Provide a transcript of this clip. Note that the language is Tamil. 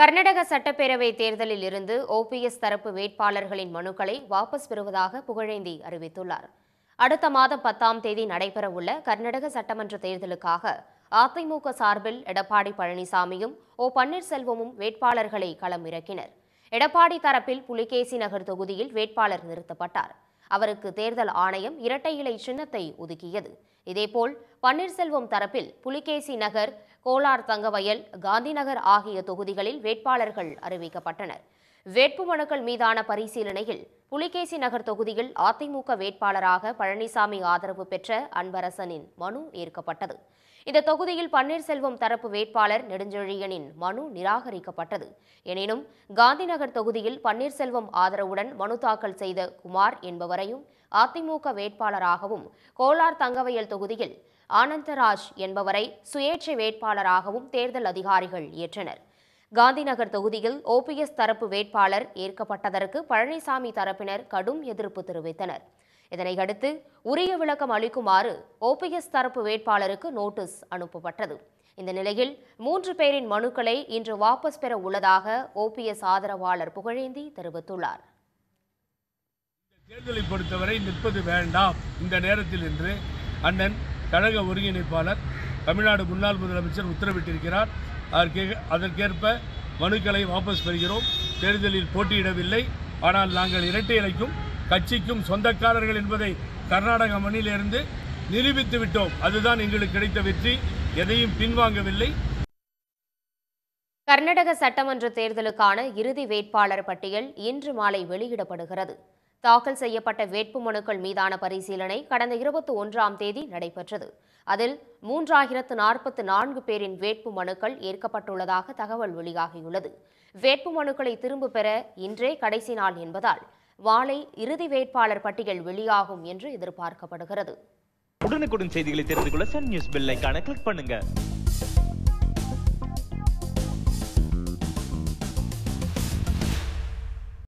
கர்நாடக சட்டப்பேரவை தேர்தலில் இருந்து ஓபிஎஸ் தரப்பு வேட்பாளர்களின் மனுக்களை வாபஸ் பெறுவதாக புகழேந்தி அறிவித்துள்ளார் அடுத்த மாதம் பத்தாம் தேதி நடைபெறவுள்ள கர்நாடக சட்டமன்ற தேர்தலுக்காக அதிமுக சார்பில் எடப்பாடி பழனிசாமியும் ஓ பன்னீர்செல்வமும் வேட்பாளர்களை களம் இறக்கினர் எடப்பாடி தரப்பில் புலிகேசி நகர் தொகுதியில் வேட்பாளர் நிறுத்தப்பட்டார் அவருக்கு தேர்தல் ஆணையம் இரட்டை இலை சின்னத்தை ஒதுக்கியது இதேபோல் பன்னீர்செல்வம் தரப்பில் புலிகேசி நகர் கோலார் தங்கவயல் காந்திநகர் ஆகிய தொகுதிகளில் வேட்பாளர்கள் அறிவிக்கப்பட்டனர் வேட்புமனுக்கள் மீதான பரிசீலனையில் புலிகேசி நகர் தொகுதியில் அதிமுக வேட்பாளராக பழனிசாமி ஆதரவு பெற்ற அன்பரசனின் மனு ஏற்கப்பட்டது இந்த தொகுதியில் பன்னீர்செல்வம் தரப்பு வேட்பாளர் நெடுஞ்செழியனின் மனு நிராகரிக்கப்பட்டது எனினும் காந்திநகர் தொகுதியில் பன்னீர்செல்வம் ஆதரவுடன் மனு தாக்கல் செய்த குமார் என்பவரையும் அதிமுக வேட்பாளராகவும் கோலார் தங்கவயல் தொகுதியில் ஆனந்தராஜ் என்பவரை சுயேட்சை வேட்பாளராகவும் தேர்தல் அதிகாரிகள் ஏற்றனர் காந்திநகர் தொகுதியில் ஓபிஎஸ் தரப்பு வேட்பாளர் ஏற்கப்பட்டதற்கு பழனிசாமி தரப்பினர் கடும் எதிர்ப்பு தெரிவித்தனர் இதனையடுத்து உரிய விளக்கம் அளிக்குமாறு ஓபிஎஸ் தரப்பு வேட்பாளருக்கு நோட்டீஸ் அனுப்பப்பட்டது இந்த நிலையில் மூன்று பேரின் மனுக்களை இன்று வாபஸ் பெற உள்ளதாக ஓபிஎஸ் ஆதரவாளர் புகழேந்தி தெரிவித்துள்ளார் தேர்தலை பொறுத்தவரை நிற்பது வேண்டாம் இந்த நேரத்தில் என்று அண்ணன் கழக ஒருங்கிணைப்பாளர் தமிழ்நாடு முன்னாள் முதலமைச்சர் உத்தரவிட்டிருக்கிறார் அதற்கேற்ப மனுக்களை வாபஸ் பெறுகிறோம் தேர்தலில் போட்டியிடவில்லை ஆனால் நாங்கள் இரட்டை இலைக்கும் கட்சிக்கும் சொந்தக்காரர்கள் என்பதை கர்நாடக மண்ணிலிருந்து நிரூபித்து விட்டோம் அதுதான் எங்களுக்கு கிடைத்த வெற்றி எதையும் பின்வாங்கவில்லை கர்நாடக சட்டமன்ற தேர்தலுக்கான இறுதி வேட்பாளர் பட்டியல் இன்று மாலை வெளியிடப்படுகிறது தாக்கல் செய்யப்பட்ட வேட்புமனுக்கள் மீதான பரிசீலனை கடந்த இருபத்தி ஒன்றாம் தேதி நடைபெற்றது அதில் மூன்றாயிரத்து நாற்பத்து நான்கு பேரின் வேட்பு மனுக்கள் ஏற்கப்பட்டுள்ளதாக தகவல் வெளியாகியுள்ளது வேட்பு மனுக்களை திரும்ப பெற இன்றே கடைசி நாள் என்பதால் வாளை இறுதி வேட்பாளர் பட்டியல் வெளியாகும் என்று எதிர்பார்க்கப்படுகிறது உடனுக்குடன் செய்திகளை தெரிந்து கொள்ள சன் நியூஸ் பெல் கிளிக் பண்ணுங்க